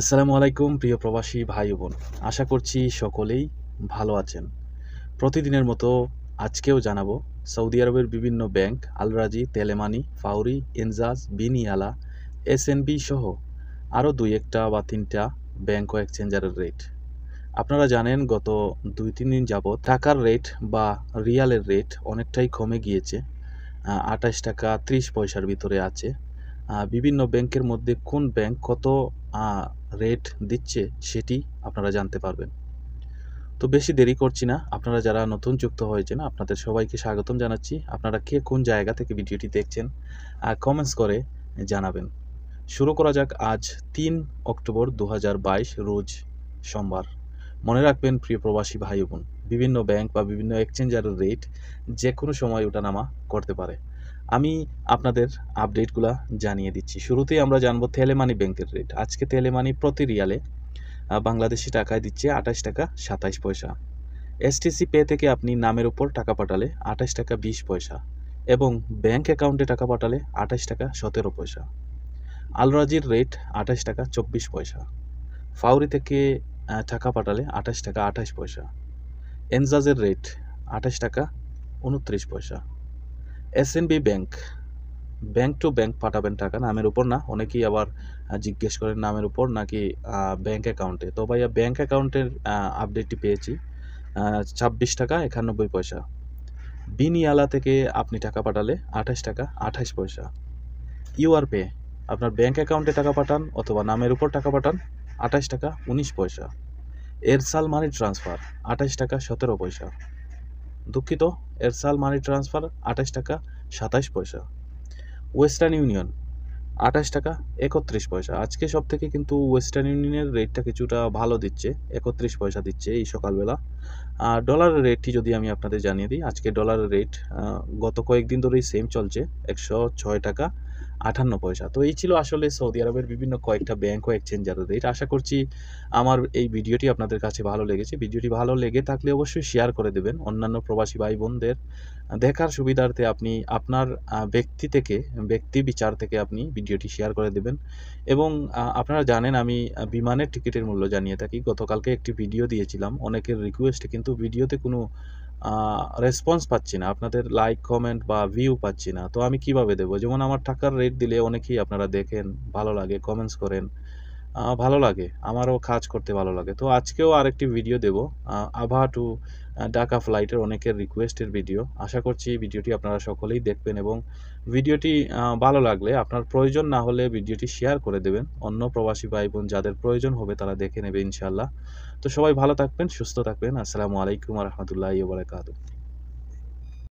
আসসালামু আলাইকুম প্রিয় প্রবাসী ভাই বোন আশা করছি সকলেই ভালো আছেন প্রতিদিনের মতো আজকেও জানাবো সৌদি আরবের বিভিন্ন bank Alrajhi Telemoney Fawri Enjaz বিনিয়ালা এসএনবি সহ আরও দুই একটা বা তিনটা ব্যাংক ও এক্সচেঞ্জারের রেট আপনারা জানেন গত দুই তিন দিন যাবৎ টাকার রেট বা রিয়ালের রেট অনেকটাই কমে গিয়েছে আঠাশ টাকা ত্রিশ পয়সার ভিতরে আছে বিভিন্ন ব্যাংকের মধ্যে কোন ব্যাংক কত রেট দিচ্ছে সেটি আপনারা জানতে পারবেন তো বেশি দেরি করছি না আপনারা যারা নতুন যুক্ত হয়েছেন আপনাদের সবাইকে স্বাগতম জানাচ্ছি আপনারা কে কোন জায়গা থেকে ভিডিওটি দেখছেন কমেন্টস করে জানাবেন শুরু করা যাক আজ তিন অক্টোবর দু রোজ সোমবার মনে রাখবেন প্রিয় প্রবাসী ভাই বোন বিভিন্ন ব্যাংক বা বিভিন্ন এক্সচেঞ্জারের রেট যে কোনো সময় ওঠানামা করতে পারে আমি আপনাদের আপডেটগুলো জানিয়ে দিচ্ছি শুরুতেই আমরা জানবো তেলেমানি ব্যাংকের রেট আজকে তেলেমানি প্রতি রিয়ালে বাংলাদেশি টাকায় দিচ্ছে আঠাশ টাকা সাতাশ পয়সা এসটিসি পে থেকে আপনি নামের উপর টাকা পাঠালে আঠাশ টাকা বিশ পয়সা এবং ব্যাংক অ্যাকাউন্টে টাকা পাঠালে আঠাশ টাকা সতেরো পয়সা আলরাজির রেট আঠাশ টাকা চব্বিশ পয়সা ফাউরি থেকে টাকা পাঠালে আঠাশ টাকা আঠাশ পয়সা এনজাজের রেট আঠাশ টাকা উনত্রিশ পয়সা SNB bank bank to bank পাঠাবেন টাকা নামের উপর না অনেকেই আবার জিজ্ঞেস করেন নামের উপর নাকি ব্যাংক অ্যাকাউন্টে তো ভাইয়া ব্যাংক অ্যাকাউন্টের আপডেটটি পেয়েছি ছাব্বিশ টাকা একানব্বই পয়সা বিনিয়ালা থেকে আপনি টাকা পাঠালে আঠাশ টাকা আঠাশ পয়সা ইউআর পে আপনার ব্যাংক অ্যাকাউন্টে টাকা পাঠান অথবা নামের উপর টাকা পাঠান আঠাশ টাকা উনিশ পয়সা এরসাল মানি ট্রান্সফার আঠাশ টাকা সতেরো পয়সা দুঃখিত এরসাল মানি ট্রান্সফার আঠাশ টাকা সাতাশ পয়সা ওয়েস্টার্ন ইউনিয়ন আঠাশ টাকা একত্রিশ পয়সা আজকে সব থেকে কিন্তু ওয়েস্টার্ন ইউনিয়নের রেটটা কিছুটা ভালো দিচ্ছে একত্রিশ পয়সা দিচ্ছে এই সকালবেলা আর ডলারের রেটটি যদি আমি আপনাদের জানিয়ে দিই আজকে ডলারের রেট গত কয়েকদিন ধরেই সেম চলছে একশো ছয় টাকা আঠান্ন পয়সা তো এই ছিল আসলে সৌদি আরবের বিভিন্ন কয়েকটা ব্যাংক ও এক্সচেঞ্জারের রেট আশা করছি আমার এই ভিডিওটি আপনাদের কাছে ভালো লেগেছে ভিডিওটি ভালো লেগে থাকলে অবশ্যই শেয়ার করে দেবেন অন্যান্য প্রবাসী ভাই বোনদের দেখার সুবিধার্থে আপনি আপনার ব্যক্তি থেকে ব্যক্তি বিচার থেকে আপনি ভিডিওটি শেয়ার করে দেবেন এবং আপনারা জানেন আমি বিমানের টিকিটের মূল্য জানিয়ে থাকি গতকালকে একটি ভিডিও দিয়েছিলাম অনেকের রিকোয়েস্টে কিন্তু ভিডিওতে কোনো রেসপন্স পাচ্ছি না আপনাদের লাইক কমেন্ট বা ভিউ পাচ্ছি না তো আমি কিভাবে দেবো যেমন আমার টাকার রেট দিলে অনেকেই আপনারা দেখেন ভালো লাগে কমেন্টস করেন ভালো লাগে আমারও কাজ করতে ভালো লাগে তো আজকেও আরেকটি ভিডিও দেব আভা টু ঢাকা ফ্লাইটের অনেকের রিকোয়েস্টের ভিডিও আশা করছি ভিডিওটি আপনারা সকলেই দেখবেন এবং ভিডিওটি ভালো লাগলে আপনার প্রয়োজন না হলে ভিডিওটি শেয়ার করে দেবেন অন্য প্রবাসী ভাই বোন যাদের প্রয়োজন হবে তারা দেখে নেবে ইনশাল্লাহ তো সবাই ভালো থাকবেন সুস্থ থাকবেন আসসালামু আলাইকুম রহমতুল্লাহ বারাকাতু